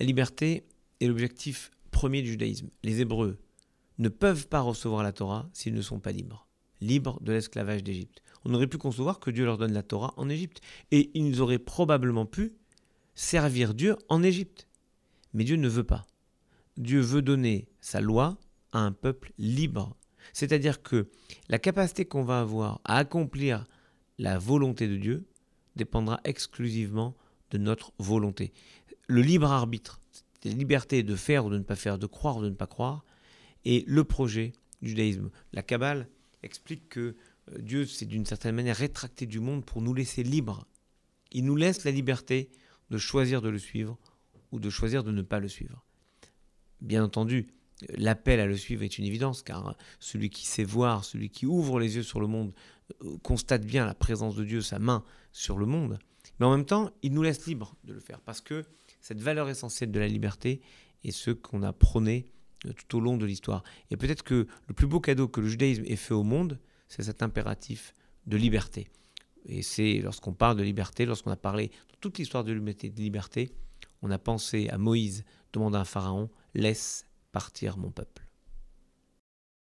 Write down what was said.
La liberté est l'objectif premier du judaïsme. Les Hébreux ne peuvent pas recevoir la Torah s'ils ne sont pas libres, libres de l'esclavage d'Égypte. On aurait pu concevoir que Dieu leur donne la Torah en Égypte, et ils auraient probablement pu servir Dieu en Égypte. Mais Dieu ne veut pas. Dieu veut donner sa loi à un peuple libre. C'est-à-dire que la capacité qu'on va avoir à accomplir la volonté de Dieu dépendra exclusivement de notre volonté le libre arbitre, la liberté de faire ou de ne pas faire, de croire ou de ne pas croire, et le projet du judaïsme. La Kabbale explique que euh, Dieu s'est d'une certaine manière rétracté du monde pour nous laisser libres. Il nous laisse la liberté de choisir de le suivre ou de choisir de ne pas le suivre. Bien entendu, l'appel à le suivre est une évidence, car celui qui sait voir, celui qui ouvre les yeux sur le monde, euh, constate bien la présence de Dieu, sa main sur le monde. Mais en même temps, il nous laisse libres de le faire, parce que cette valeur essentielle de la liberté est ce qu'on a prôné euh, tout au long de l'histoire. Et peut-être que le plus beau cadeau que le judaïsme ait fait au monde, c'est cet impératif de liberté. Et c'est lorsqu'on parle de liberté, lorsqu'on a parlé de toute l'histoire de l'humanité de liberté, on a pensé à Moïse demandant à pharaon, laisse partir mon peuple.